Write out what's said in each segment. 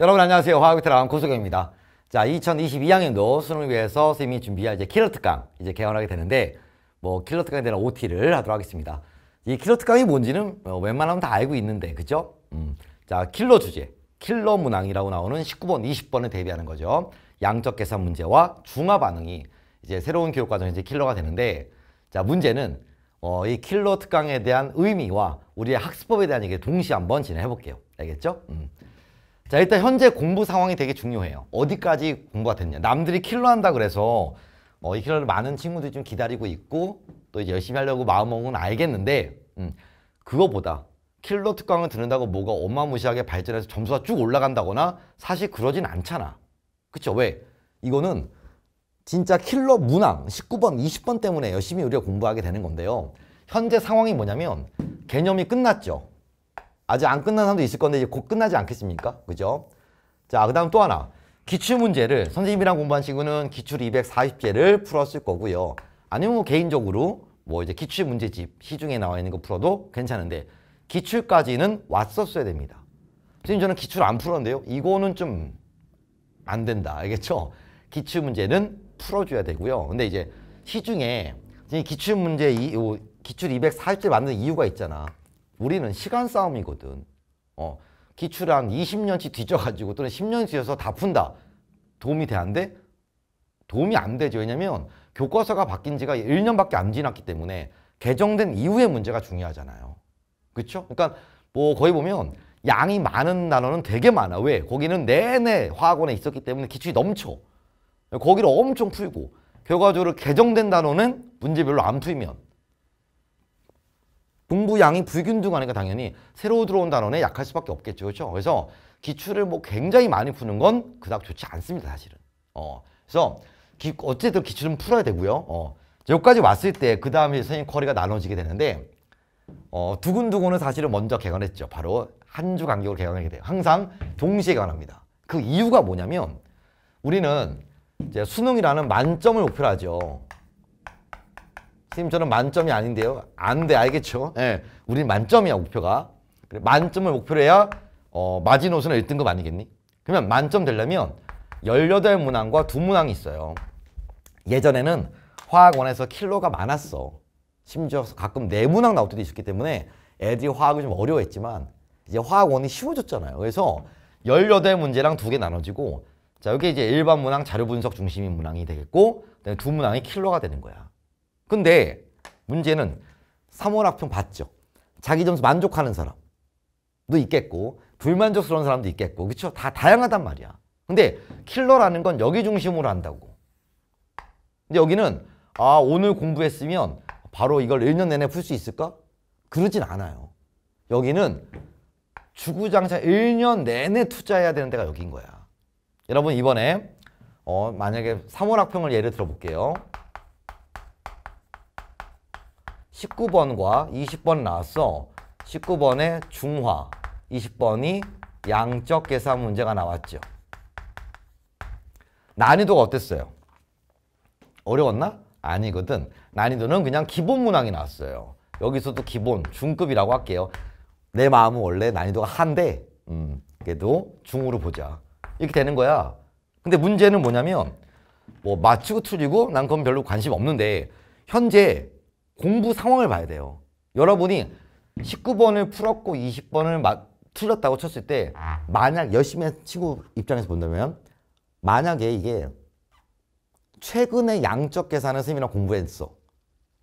여러분 안녕하세요. 화학비트랑 고수경입니다. 자, 2022학년도 수능을 위해서 선생님이 준비한 이제 킬러특강 이제 개원하게 되는데 뭐 킬러특강에 대한 OT를 하도록 하겠습니다. 이 킬러특강이 뭔지는 뭐 웬만하면 다 알고 있는데 그죠? 음. 자, 킬러 주제, 킬러 문항이라고 나오는 19번, 2 0번에 대비하는 거죠. 양적 계산 문제와 중화 반응이 이제 새로운 교육 과정에 이제 킬러가 되는데 자, 문제는 어, 이 킬러 특강에 대한 의미와 우리의 학습법에 대한 얘기를 동시에 한번 진행해 볼게요. 알겠죠? 음. 자 일단 현재 공부 상황이 되게 중요해요 어디까지 공부가 됐냐 남들이 킬러 한다 그래서 어, 이 킬러를 많은 친구들이 좀 기다리고 있고 또 이제 열심히 하려고 마음먹은 알겠는데 음, 그거보다 킬러 특강을 듣는다고 뭐가 어마무시하게 발전해서 점수가 쭉 올라간다거나 사실 그러진 않잖아 그쵸 왜? 이거는 진짜 킬러 문항 19번, 20번 때문에 열심히 우리가 공부하게 되는 건데요 현재 상황이 뭐냐면 개념이 끝났죠 아직 안 끝난 사람도 있을 건데 이제 곧 끝나지 않겠습니까? 그죠? 자, 그 다음 또 하나. 기출 문제를 선생님이랑 공부한 친구는 기출 240제를 풀었을 거고요. 아니면 뭐 개인적으로 뭐 이제 기출 문제집 시중에 나와 있는 거 풀어도 괜찮은데 기출까지는 왔었어야 됩니다. 선생님 저는 기출 안 풀었는데요. 이거는 좀 안 된다. 알겠죠? 기출 문제는 풀어줘야 되고요. 근데 이제 시중에 기출 문제 이 기출 240제 만든 이유가 있잖아. 우리는 시간 싸움이거든. 어, 기출한 20년치 뒤져가지고 또는 10년 뒤여서 다 푼다. 도움이 돼? 안 돼? 도움이 안 되죠. 왜냐면 교과서가 바뀐 지가 1년밖에 안 지났기 때문에 개정된 이후의 문제가 중요하잖아요. 그렇죠? 그러니까 뭐 거의 보면 양이 많은 단어는 되게 많아. 왜? 거기는 내내 화학원에 있었기 때문에 기출이 넘쳐. 거기를 엄청 풀고 결과적으로 개정된 단어는 문제별로 안 풀면 분부양이 불균등하니까 당연히 새로 들어온 단원에 약할 수밖에 없겠죠. 그렇죠? 그래서 기출을 뭐 굉장히 많이 푸는 건 그닥 좋지 않습니다. 사실은. 어. 그래서 기, 어쨌든 기출은 풀어야 되고요. 어. 여기까지 왔을 때 그 다음에 선생님 커리가 나눠지게 되는데 어, 두근두근은 사실은 먼저 개관했죠. 바로 한 주 간격으로 개관하게 돼요. 항상 동시에 개관합니다. 그 이유가 뭐냐면 우리는 이제 수능이라는 만점을 목표로 하죠. 팀 저는 만점이 아닌데요. 안 돼 알겠죠? 예. 네. 우리 만점이야 목표가. 그래, 만점을 목표로 해야 어, 마지노선을 1등급 아니겠니? 그러면 만점 되려면 18문항과 두문항이 있어요. 예전에는 화학원에서 킬러가 많았어. 심지어 가끔 네문항 나올 때도 있었기 때문에 애들이 화학을 좀 어려워했지만 이제 화학원이 쉬워졌잖아요. 그래서 18문제랑 두 개 나눠지고 자, 여기 이제 일반 문항 자료 분석 중심인 문항이 되겠고 그다음에 두 문항이 킬러가 되는 거야. 근데 문제는 3월 학평 봤죠. 자기 점수 만족하는 사람도 있겠고 불만족스러운 사람도 있겠고 그렇죠? 다 다양하단 말이야. 근데 킬러라는 건 여기 중심으로 한다고. 근데 여기는 아 오늘 공부했으면 바로 이걸 1년 내내 풀 수 있을까? 그러진 않아요. 여기는 주구장창 1년 내내 투자해야 되는 데가 여기인 거야. 여러분 이번에 어, 만약에 3월 학평을 예를 들어볼게요. 19번과 20번 나왔어. 19번에 중화, 20번이 양적 계산 문제가 나왔죠. 난이도가 어땠어요? 어려웠나? 아니거든. 난이도는 그냥 기본 문항이 나왔어요. 여기서도 기본, 중급이라고 할게요. 내 마음은 원래 난이도가 한데 음, 그래도 중으로 보자. 이렇게 되는 거야. 근데 문제는 뭐냐면 뭐 맞추고 틀리고 난 그건 별로 관심 없는데 현재 공부 상황을 봐야 돼요. 여러분이 19번을 풀었고 20번을 막 틀렸다고 쳤을 때 만약 열심히 한 친구 입장에서 본다면 만약에 이게 최근에 양적 계산을 선생님이랑 공부했어.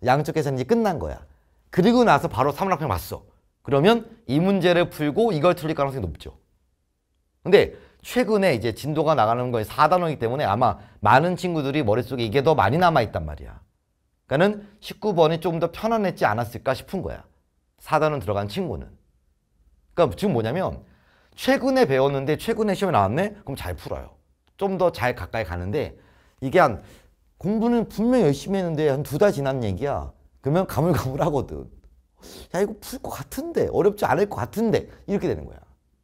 양적 계산이 끝난 거야. 그리고 나서 바로 사물학평 봤어. 그러면 이 문제를 풀고 이걸 틀릴 가능성이 높죠. 근데 최근에 이제 진도가 나가는 거에 4단원이기 때문에 아마 많은 친구들이 머릿속에 이게 더 많이 남아있단 말이야. 그러니까는 19번이 조금 더 편안했지 않았을까 싶은 거야. 4단원 들어간 친구는. 그러니까 지금 뭐냐면 최근에 배웠는데 최근에 시험에 나왔네? 그럼 잘 풀어요. 좀 더 잘 가까이 가는데 이게 한 공부는 분명 열심히 했는데 한 두 달 지난 얘기야. 그러면 가물가물하거든. 야 이거 풀 것 같은데 어렵지 않을 것 같은데 이렇게 되는 거야.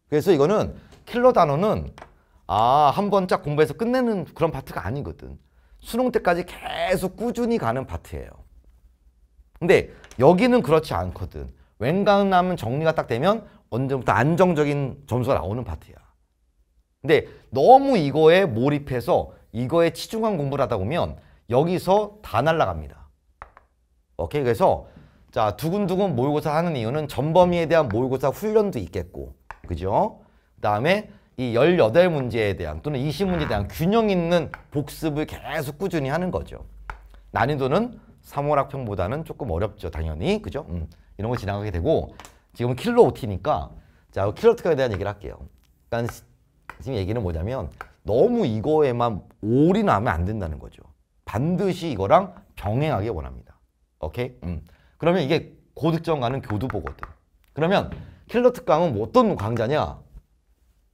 그래서 이거는 킬러 단어는 아한번쫙 공부해서 끝내는 그런 파트가 아니거든. 수능 때까지 계속 꾸준히 가는 파트예요. 근데 여기는 그렇지 않거든. 웬간하면 정리가 딱 되면 언제부터 안정적인 점수가 나오는 파트야. 근데 너무 이거에 몰입해서 이거에 치중한 공부를 하다 보면 여기서 다 날라갑니다. 오케이? 그래서 자 두근두근 모의고사 하는 이유는 전범위에 대한 모의고사 훈련도 있겠고 그죠? 그 다음에 이 18문제에 대한 또는 20문제에 대한 균형 있는 복습을 계속 꾸준히 하는 거죠. 난이도는 3월학평보다는 조금 어렵죠. 당연히. 그죠? 음, 이런 거 지나가게 되고 지금은 킬로 오티니까 자, 킬로 OT에 대한 얘기를 할게요. 그러니까 지금 얘기는 뭐냐면 너무 이거에만 올인하면 안 된다는 거죠. 반드시 이거랑 병행하게 원합니다. 오케이? 음. 그러면 이게 고득점 가는 교두보거든. 그러면 킬러 특강은 뭐 어떤 강좌냐?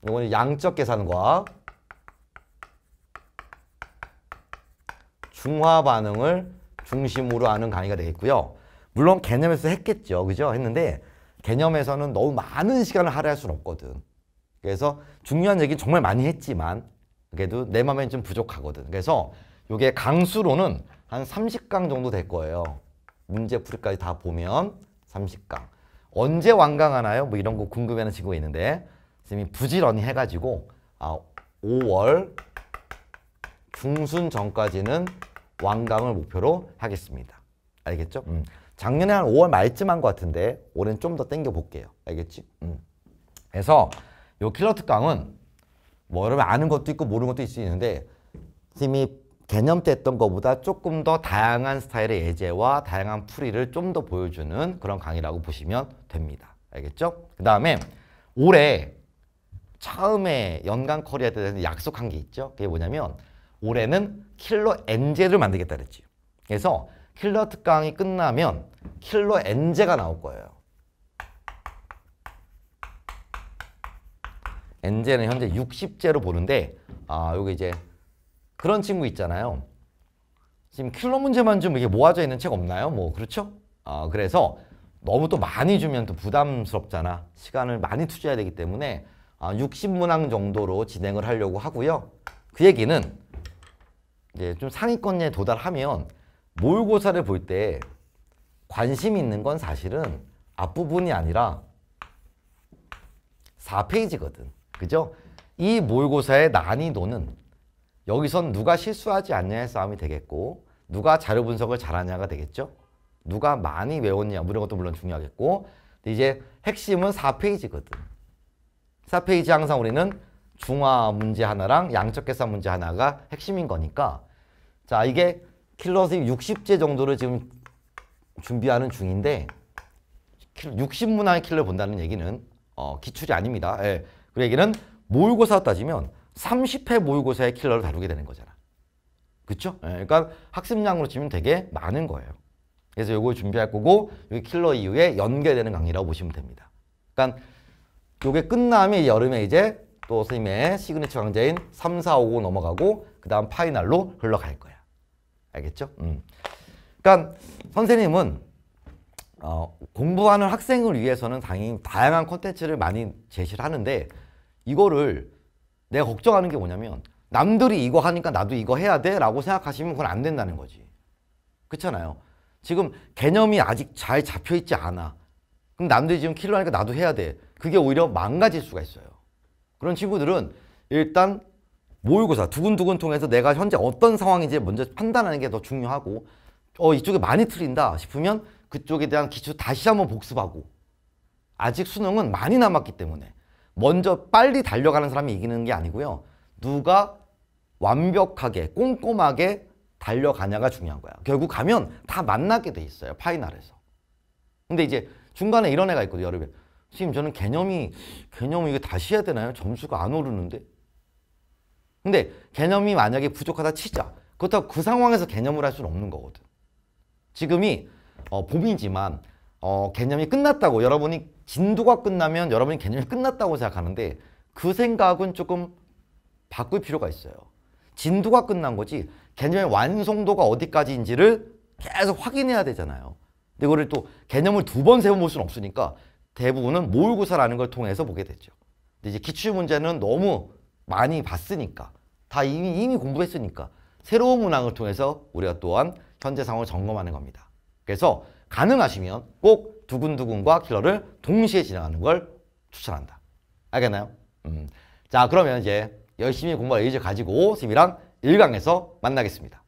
이거는 양적 계산과 중화 반응을 중심으로 하는 강의가 되겠고요. 물론 개념에서 했겠죠. 그죠? 했는데 개념에서는 너무 많은 시간을 할애할 수는 없거든. 그래서 중요한 얘기 정말 많이 했지만 그래도 내마음엔좀 부족하거든. 그래서 이게 강수로는 한 30강 정도 될 거예요. 문제 풀이까지 다 보면 30강. 언제 완강하나요? 뭐 이런 거 궁금해하는 친구가 있는데 선생님이 부지런히 해가지고 아, 5월 중순 전까지는 완강을 목표로 하겠습니다. 알겠죠? 음. 작년에 한 5월 말쯤 한 것 같은데 올해는 좀 더 땡겨 볼게요. 알겠지? 음. 그래서 요 킬러 특강은 뭐 여러분 아는 것도 있고 모르는 것도 있을 수 있는데 선생님이 개념 때 했던 것보다 조금 더 다양한 스타일의 예제와 다양한 풀이를 좀 더 보여주는 그런 강의라고 보시면 됩니다. 알겠죠? 그 다음에 올해 처음에 연간 커리어에 대해서 약속한 게 있죠. 그게 뭐냐면 올해는 킬러 엔젤을 만들겠다 그랬지 그래서 킬러 특강이 끝나면 킬러 엔제가 나올 거예요. 엔제는 현재 60제로 보는데 아 여기 이제 그런 친구 있잖아요. 지금 킬러 문제만 좀 이게 모아져 있는 책 없나요? 뭐 그렇죠? 아 그래서 너무 또 많이 주면 또 부담스럽잖아. 시간을 많이 투자해야 되기 때문에 60문항 아, 정도로 진행을 하려고 하고요. 그 얘기는 이제 좀 상위권에 도달하면 모의고사를 볼 때 관심 있는 건 사실은 앞부분이 아니라 4페이지거든. 그죠? 이 모의고사의 난이도는 여기선 누가 실수하지 않냐의 싸움이 되겠고 누가 자료 분석을 잘하냐가 되겠죠. 누가 많이 외웠냐 뭐 이런 것도 물론 중요하겠고 이제 핵심은 4페이지거든. 4페이지 항상 우리는 중화 문제 하나랑 양적 계산 문제 하나가 핵심인 거니까 자 이게 킬러스입 60제 정도를 지금 준비하는 중인데 60문항의 킬러 를 본다는 얘기는 어, 기출이 아닙니다. 예. 그 얘기는 모의고사 따지면 30회 모의고사의 킬러를 다루게 되는 거잖아. 그쵸? 예. 그러니까 학습량으로 치면 되게 많은 거예요. 그래서 요걸 준비할 거고 여기 킬러 이후에 연계되는 강의라고 보시면 됩니다. 그러니까 요게 끝나면 여름에 이제 또 선생님의 시그니처 강좌인 3, 4, 5, 5 넘어가고 그 다음 파이널로 흘러갈 거야. 알겠죠? 음. 그러니까 선생님은 어, 공부하는 학생을 위해서는 당연히 다양한 콘텐츠를 많이 제시를 하는데 이거를 내가 걱정하는 게 뭐냐면 남들이 이거 하니까 나도 이거 해야 돼 라고 생각하시면 그건 안 된다는 거지. 그렇잖아요. 지금 개념이 아직 잘 잡혀있지 않아. 그럼 남들이 지금 킬러 하니까 나도 해야 돼. 그게 오히려 망가질 수가 있어요. 그런 친구들은 일단 모의고사 두근두근 통해서 내가 현재 어떤 상황인지 먼저 판단하는 게 더 중요하고 어 이쪽에 많이 틀린다 싶으면 그쪽에 대한 기초 다시 한번 복습하고 아직 수능은 많이 남았기 때문에 먼저 빨리 달려가는 사람이 이기는 게 아니고요. 누가 완벽하게 꼼꼼하게 달려가냐가 중요한 거야. 결국 가면 다 만나게 돼 있어요. 파이널에서. 근데 이제 중간에 이런 애가 있거든 요여러분 선생님 저는 개념이 개념이 거 다시 해야 되나요? 점수가 안 오르는데. 근데 개념이 만약에 부족하다 치자. 그렇다고 그 상황에서 개념을 할 수는 없는 거거든. 지금이 어, 봄이지만 어, 개념이 끝났다고 여러분이 진도가 끝나면 여러분이 개념이 끝났다고 생각하는데 그 생각은 조금 바꿀 필요가 있어요. 진도가 끝난 거지 개념의 완성도가 어디까지인지를 계속 확인해야 되잖아요. 근데 그거를 또 개념을 두 번 세워볼 수는 없으니까 대부분은 모의고사라는 걸 통해서 보게 됐죠 근데 이제 기출 문제는 너무 많이 봤으니까 다 이미, 이미 공부했으니까 새로운 문항을 통해서 우리가 또한 현재 상황을 점검하는 겁니다. 그래서 가능하시면 꼭 두근두근과 킬러를 동시에 진행하는 걸 추천한다. 알겠나요? 음. 자 그러면 이제 열심히 공부할 의지 가지고 선생님이랑 1강에서 만나겠습니다.